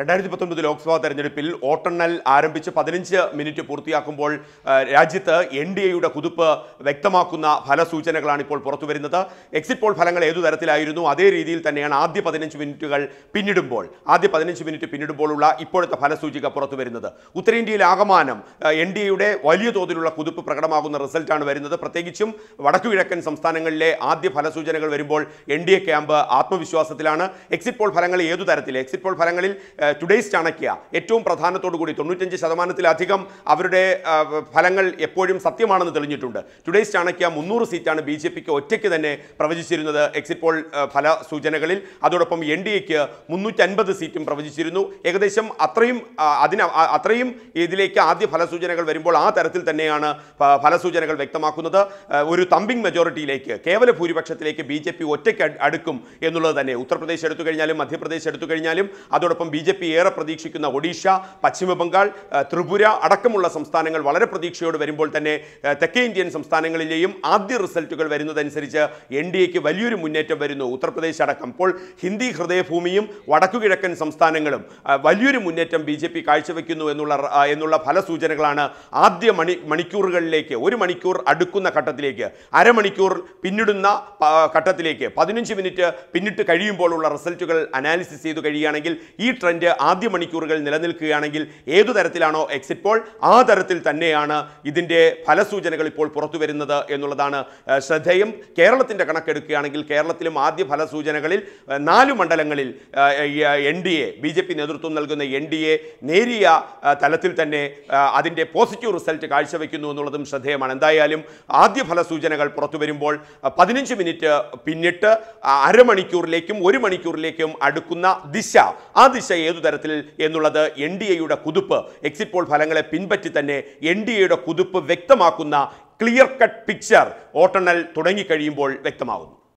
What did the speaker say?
രണ്ടായിരത്തി പത്തൊൻപത് ലോക്സഭാ തെരഞ്ഞെടുപ്പിൽ വോട്ടെണ്ണൽ ആരംഭിച്ച് പതിനഞ്ച് മിനിറ്റ് പൂർത്തിയാക്കുമ്പോൾ രാജ്യത്ത് എൻ ഡി എയുടെ കുതിപ്പ് വ്യക്തമാക്കുന്ന ഫലസൂചനകളാണ് ഇപ്പോൾ പുറത്തുവരുന്നത് എക്സിറ്റ് പോൾ ഫലങ്ങൾ ഏതു തരത്തിലായിരുന്നു അതേ രീതിയിൽ തന്നെയാണ് ആദ്യ പതിനഞ്ച് മിനിറ്റുകൾ പിന്നിടുമ്പോൾ ആദ്യ പതിനഞ്ച് മിനിറ്റ് പിന്നിടുമ്പോഴുള്ള ഇപ്പോഴത്തെ ഫലസൂചിക പുറത്തുവരുന്നത് ഉത്തരേന്ത്യയിൽ ആകമാനം എൻ ഡി എയുടെ വലിയ തോതിലുള്ള കുതിപ്പ് പ്രകടമാകുന്ന റിസൾട്ടാണ് വരുന്നത് പ്രത്യേകിച്ചും വടക്കുകിഴക്കൻ സംസ്ഥാനങ്ങളിലെ ആദ്യ ഫലസൂചനകൾ വരുമ്പോൾ എൻ ഡി എ ക്യാമ്പ് ആത്മവിശ്വാസത്തിലാണ് എക്സിറ്റ് പോൾ ഫലങ്ങൾ ഏതു തരത്തിൽ എക്സിറ്റ് പോൾ ഫലങ്ങളിൽ ടുഡേയ്സ് ചാണക്യ ഏറ്റവും പ്രധാനത്തോടു കൂടി തൊണ്ണൂറ്റഞ്ച് ശതമാനത്തിലധികം അവരുടെ ഫലങ്ങൾ എപ്പോഴും സത്യമാണെന്ന് തെളിഞ്ഞിട്ടുണ്ട് ടുഡേയ്സ് ചാണക്യ മുന്നൂറ് സീറ്റാണ് ബി ജെ പിക്ക് ഒറ്റയ്ക്ക് തന്നെ പ്രവചിച്ചിരുന്നത് എക്സിറ്റ് പോൾ ഫല സൂചനകളിൽ അതോടൊപ്പം എൻ ഡി എക്ക് മുന്നൂറ്റൻപത് സീറ്റും പ്രവചിച്ചിരുന്നു ഏകദേശം അത്രയും അതിന് അത്രയും ഇതിലേക്ക് ആദ്യ ഫലസൂചനകൾ വരുമ്പോൾ ആ തരത്തിൽ തന്നെയാണ് ഫലസൂചനകൾ വ്യക്തമാക്കുന്നത് ഒരു തമ്പിംഗ് മെജോറിറ്റിയിലേക്ക് കേവല ഭൂരിപക്ഷത്തിലേക്ക് ബി ജെ പി ഒറ്റയ്ക്ക് അടുക്കും എന്നുള്ളത് തന്നെ ഉത്തർപ്രദേശ് എടുത്തു കഴിഞ്ഞാലും മധ്യപ്രദേശ് എടുത്തു കഴിഞ്ഞാലും അതോടൊപ്പം ബി ജെ പി ഏറെ പ്രതീക്ഷിക്കുന്ന ഒഡീഷ പശ്ചിമബംഗാൾ ത്രിപുര അടക്കമുള്ള സംസ്ഥാനങ്ങൾ വളരെ പ്രതീക്ഷയോട് വരുമ്പോൾ തന്നെ തെക്കേ ഇന്ത്യൻ സംസ്ഥാനങ്ങളിലെയും ആദ്യ റിസൾട്ടുകൾ വരുന്നതനുസരിച്ച് എൻ ഡി എക്ക് വലിയൊരു മുന്നേറ്റം വരുന്നു ഉത്തർപ്രദേശ് അടക്കം ഇപ്പോൾ ഹിന്ദി ഹൃദയഭൂമിയും വടക്കുകിഴക്കൻ സംസ്ഥാനങ്ങളും വലിയൊരു മുന്നേറ്റം ബി ജെ പി കാഴ്ചവെക്കുന്നു എന്നുള്ള എന്നുള്ള ഫലസൂചനകളാണ് ആദ്യ മണി മണിക്കൂറുകളിലേക്ക് ഒരു മണിക്കൂർ അടുക്കുന്ന ഘട്ടത്തിലേക്ക് അരമണിക്കൂർ പിന്നിടുന്ന ഘട്ടത്തിലേക്ക് പതിനഞ്ച് മിനിറ്റ് പിന്നിട്ട് കഴിയുമ്പോഴുള്ള റിസൾട്ടുകൾ അനാലിസിസ് ചെയ്തു കഴിയുകയാണെങ്കിൽ ഈ ട്രെൻഡ് പോളിംഗിൻ്റെ ആദ്യ മണിക്കൂറുകൾ നിലനിൽക്കുകയാണെങ്കിൽ ഏതു തരത്തിലാണോ എക്സിറ്റ് പോൾ ആ തരത്തിൽ തന്നെയാണ് ഇതിൻ്റെ ഫലസൂചനകൾ ഇപ്പോൾ പുറത്തു വരുന്നത് എന്നുള്ളതാണ് ശ്രദ്ധേയം കേരളത്തിൻ്റെ കണക്കെടുക്കുകയാണെങ്കിൽ കേരളത്തിലും ആദ്യ ഫലസൂചനകളിൽ നാല് മണ്ഡലങ്ങളിൽ N D A B J P നേതൃത്വം നൽകുന്ന എൻ ഡി എ നേരിയ തലത്തിൽ തന്നെ അതിൻ്റെ പോസിറ്റീവ് റിസൾട്ട് കാഴ്ചവെക്കുന്നു എന്നുള്ളതും ശ്രദ്ധേയമാണ് എന്തായാലും ആദ്യ ഫലസൂചനകൾ പുറത്തു വരുമ്പോൾ പതിനഞ്ച് മിനിറ്റ് പിന്നിട്ട് അരമണിക്കൂറിലേക്കും ഒരു മണിക്കൂറിലേക്കും അടുക്കുന്ന ദിശ ആ ദിശ ഏതു തരത്തിൽ എന്നുള്ളത് എൻ ഡി എയുടെ കുതിപ്പ് എക്സിറ്റ് പോൾ ഫലങ്ങളെ പിൻപറ്റി തന്നെ എൻ ഡി എയുടെ കുതിപ്പ് വ്യക്തമാക്കുന്ന ക്ലിയർ കട്ട് പിക്ചർ വോട്ടെണ്ണൽ തുടങ്ങിക്കഴിയുമ്പോൾ വ്യക്തമാകുന്നു